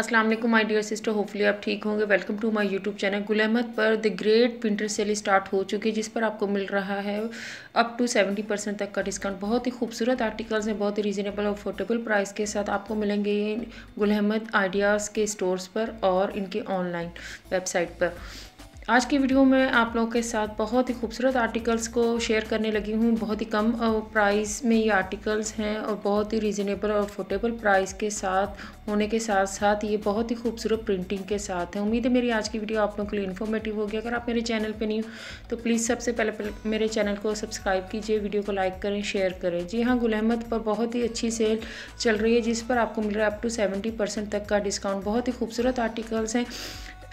अस्सलाम वालेकुम my dear sister hopefully आप ठीक होंगे welcome to my YouTube channel Gul Ahmed पर the great printer sale start हो चुकी है जिस पर आपको मिल रहा है अप टू सेवेंटी परसेंट तक का डिस्काउंट बहुत ही खूबसूरत आर्टिकल्स हैं बहुत ही रीजनेबल और अफोर्डेबल प्राइस के साथ आपको मिलेंगे ये गुल अहमद आइडियाज़ के स्टोर्स पर और इनके ऑनलाइन वेबसाइट पर आज की वीडियो में आप लोगों के साथ बहुत ही खूबसूरत आर्टिकल्स को शेयर करने लगी हूँ बहुत ही कम प्राइस में ये आर्टिकल्स हैं और बहुत ही रीज़नेबल और अफोर्डेबल प्राइस के साथ होने के साथ साथ ये बहुत ही खूबसूरत प्रिंटिंग के साथ है उम्मीद है मेरी आज की वीडियो आप लोगों के लिए इन्फॉर्मेटिव होगी अगर आप मेरे चैनल पर नहीं हो तो प्लीज़ सबसे पहले, पहले मेरे चैनल को सब्सक्राइब कीजिए वीडियो को लाइक करें शेयर करें जी हाँ गुलहमद पर बहुत ही अच्छी सेल चल रही है जिस पर आपको मिल रहा है अप टू सेवेंटी तक का डिस्काउंट बहुत ही खूबसूरत आर्टिकल्स हैं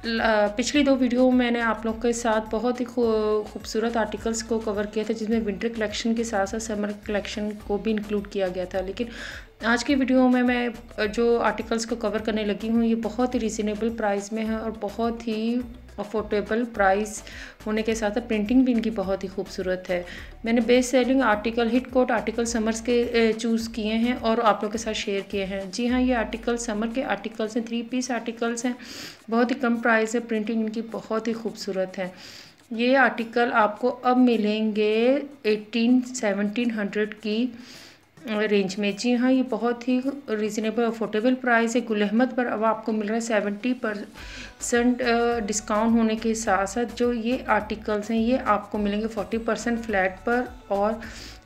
पिछली दो वीडियो मैंने आप लोग के साथ बहुत ही खूबसूरत आर्टिकल्स को कवर किया था जिसमें विंटर कलेक्शन के साथ साथ समर कलेक्शन को भी इंक्लूड किया गया था लेकिन आज की वीडियो में मैं जो आर्टिकल्स को कवर करने लगी हूँ ये बहुत ही रिजनेबल प्राइस में है और बहुत ही अफोर्डेबल प्राइस होने के साथ साथ प्रिंटिंग भी इनकी बहुत ही खूबसूरत है मैंने बेस्ट सेलिंग आर्टिकल हिट कोट आर्टिकल समर्स के चूज़ किए हैं और आप लोगों के साथ शेयर किए हैं जी हाँ ये आर्टिकल समर के आर्टिकल्स हैं थ्री पीस आर्टिकल्स हैं बहुत ही कम प्राइस है प्रिंटिंग इनकी बहुत ही खूबसूरत है ये आर्टिकल आपको अब मिलेंगे एटीन सेवनटीन हंड्रेड की रेंज में जी हाँ ये बहुत ही रीज़नेबल अफोर्डेबल प्राइस है गुलहमद पर अब आपको मिल रहा है सेवेंटी परसेंट डिस्काउंट होने के साथ साथ जो ये आर्टिकल्स हैं ये आपको मिलेंगे फोर्टी परसेंट फ्लैट पर और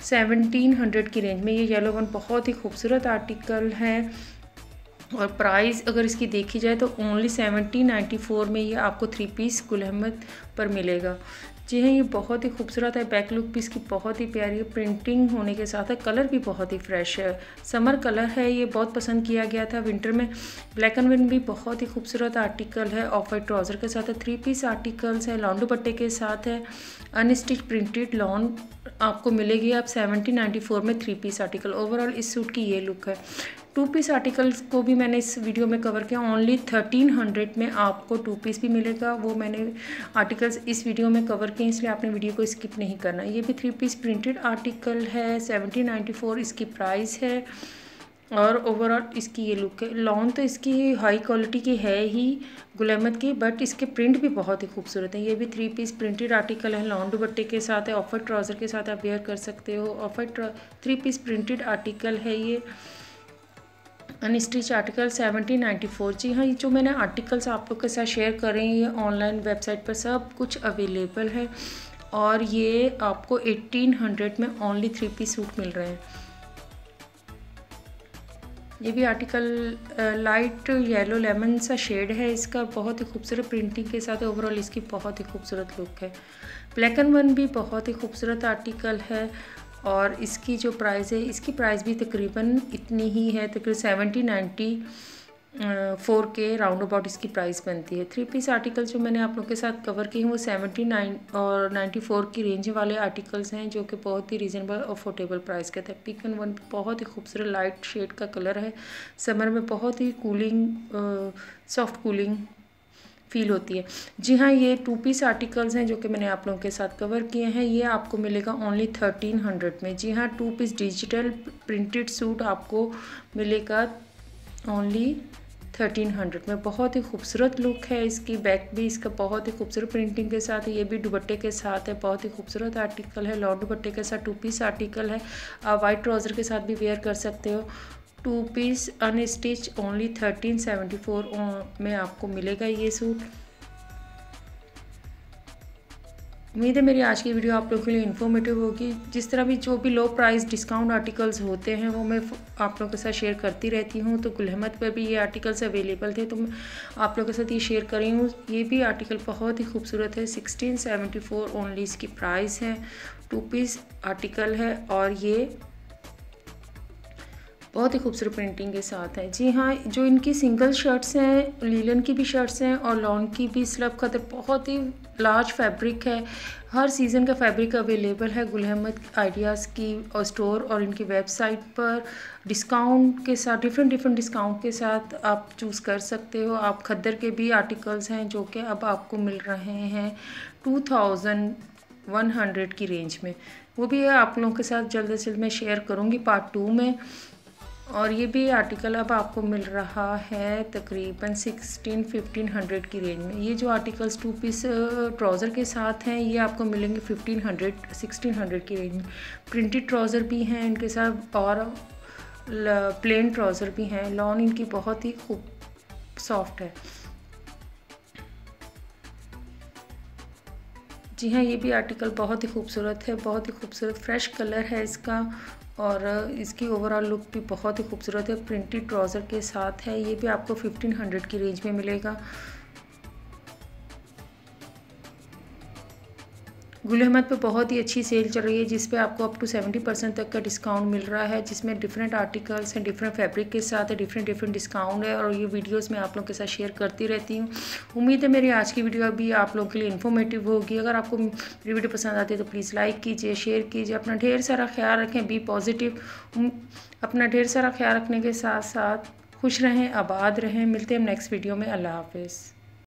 सेवनटीन हंड्रेड की रेंज में ये येलो वन बहुत ही खूबसूरत आर्टिकल है और प्राइस अगर इसकी देखी जाए तो ओनली सेवनटीन नाइन्टी फोर में ये आपको थ्री पीस गुल अहमद पर मिलेगा जी हाँ ये बहुत ही खूबसूरत है बैक लुक भी इसकी बहुत ही प्यारी है प्रिंटिंग होने के साथ है कलर भी बहुत ही फ्रेश है समर कलर है ये बहुत पसंद किया गया था विंटर में ब्लैक एंड वाइट भी बहुत ही खूबसूरत आर्टिकल है ऑफ वाइट ट्राउज़र के साथ है थ्री पीस आर्टिकल्स है लॉन्डो बट्टे के साथ है अनस्टिच प्रिंटेड लॉन आपको मिलेगी आप सेवनटीन नाइन्टी फोर में थ्री पीस आर्टिकल ओवरऑल इस सूट की ये लुक है टू पीस आर्टिकल्स को भी मैंने इस वीडियो में कवर किया ओनली थर्टीन हंड्रेड में आपको टू पीस भी मिलेगा वो मैंने आर्टिकल्स इस वीडियो में कवर किए इसलिए आपने वीडियो को स्किप नहीं करना ये भी थ्री पीस प्रिंटेड आर्टिकल है सेवनटीन नाइन्टी फोर इसकी प्राइस है और ओवरऑल इसकी ये लुक है लॉन्ग तो इसकी हाई क्वालिटी की है ही गुलामत की बट इसके प्रिंट भी बहुत ही खूबसूरत हैं ये भी थ्री पीस प्रिंटेड आर्टिकल है लॉन्ग दुबट्टे के साथ है ऑफर ट्राउज़र के साथ आप वेयर कर सकते हो offer three piece printed article है ये अनस्टिच आर्टिकल 1794 जी हाँ ये जो मैंने आर्टिकल्स आप लोग के साथ शेयर कर रही हैं ऑनलाइन वेबसाइट पर सब कुछ अवेलेबल है और ये आपको 1800 में ओनली थ्री पी सूट मिल रहे हैं ये भी आर्टिकल लाइट येलो लेमन सा शेड है इसका बहुत ही खूबसूरत प्रिंटिंग के साथ ओवरऑल इसकी बहुत ही खूबसूरत लुक है ब्लैक एंड वन भी बहुत ही खूबसूरत आर्टिकल है और इसकी जो प्राइस है इसकी प्राइस भी तकरीबन इतनी ही है तकरीबन सेवेंटी नाइन्टी फोर के राउंड अबाउट इसकी प्राइस बनती है थ्री पीस आर्टिकल जो मैंने आप लोगों के साथ कवर किए हैं वो सेवेंटी नाइन और नाइन्टी फोर की रेंज वाले आर्टिकल्स हैं जो कि बहुत ही रीजनेबल अफोर्डेबल प्राइस के थे पिक एंड वन बहुत ही खूबसूरत लाइट शेड का कलर है समर में बहुत ही कूलिंग सॉफ्ट कूलिंग फील होती है जी हाँ ये टू पीस आर्टिकल्स हैं जो कि मैंने आप लोगों के साथ कवर किए हैं ये आपको मिलेगा ओनली थर्टीन हंड्रेड में जी हाँ two piece digital printed suit आपको मिलेगा ओनली थर्टीन हंड्रेड में बहुत ही खूबसूरत लुक है इसकी बैक भी इसका बहुत ही खूबसूरत प्रिंटिंग के साथ ये भी दुबट्टे के साथ है बहुत ही खूबसूरत आर्टिकल है लॉन्ग दुबट्टे के साथ टू पीस आर्टिकल है आप वाइट ट्राउज़र के साथ भी वेयर कर सकते हो two piece unstitch only thirteen seventy four में आपको मिलेगा ये सूट उम्मीद है मेरी आज की वीडियो आप लोगों के लिए इन्फॉर्मेटिव होगी जिस तरह भी जो भी लो प्राइस डिस्काउंट आर्टिकल्स होते हैं वो मैं आप लोगों के साथ शेयर करती रहती हूँ तो गुलहमत पर भी ये आर्टिकल्स अवेलेबल थे तो मैं आप लोगों के साथ ये शेयर कर रही हूँ ये भी आर्टिकल बहुत ही खूबसूरत है सिक्सटीन सेवेंटी फोर ओनली इसकी प्राइस है टू पीस आर्टिकल है और ये बहुत ही खूबसूरत प्रिंटिंग के साथ है जी हाँ जो इनकी सिंगल शर्ट्स हैं लीलन की भी शर्ट्स हैं और लॉन्ग की भी स्लब खतर तो बहुत ही लार्ज फैब्रिक है हर सीज़न का फैब्रिक अवेलेबल है गुल अहमद आइडियाज़ की और स्टोर और इनकी वेबसाइट पर डिस्काउंट के साथ डिफरेंट डिफरेंट डिस्काउंट के साथ आप चूज़ कर सकते हो आप खद्दर के भी आर्टिकल्स हैं जो कि अब आपको मिल रहे हैं टू थाउजेंड वन हंड्रेड की रेंज में वो भी आप लोगों के साथ जल्द से जल्द मैं शेयर करूँगी पार्ट टू में और ये भी आर्टिकल अब आपको मिल रहा है तकरीबन सिक्सटीन फिफ्टीन हंड्रेड की रेंज में ये जो आर्टिकल्स टू पीस ट्राउज़र के साथ हैं ये आपको मिलेंगे फिफ्टीन हंड्रेड सिक्सटीन हंड्रेड की रेंज में प्रिंटेड ट्राउज़र भी हैं इनके साथ और प्लेन ट्राउज़र भी हैं लॉन इनकी बहुत ही खूब सॉफ्ट है जी हाँ ये भी आर्टिकल बहुत ही खूबसूरत है बहुत ही खूबसूरत फ्रेश कलर है इसका और इसकी ओवरऑल लुक भी बहुत ही खूबसूरत है प्रिंटेड ट्राउज़र के साथ है ये भी आपको 1500 की रेंज में मिलेगा गुल अहमद पर बहुत ही अच्छी सेल चल रही है जिस पे आपको अप टू सेवेंटी परसेंट तक का डिस्काउंट मिल रहा है जिसमें डिफरेंट आर्टिकल्स हैं डिफरेंट फैब्रिक के साथ डिफरेंट डिफरेंट डिस्काउंट है और ये वीडियोस मैं आप लोगों के साथ शेयर करती रहती हूँ उम्मीद है मेरी आज की वीडियो अभी आप लोगों के लिए इन्फॉर्मेटिव होगी अगर आपको मेरी वीडियो पसंद आती है तो प्लीज़ लाइक कीजिए शेयर कीजिए अपना ढेर सारा ख्याल रखें बी पॉजिटिव अपना ढेर सारा ख्याल रखने के साथ साथ खुश रहें आबाद रहें मिलते हैं नेक्स्ट वीडियो में अल्लाह हाफिज़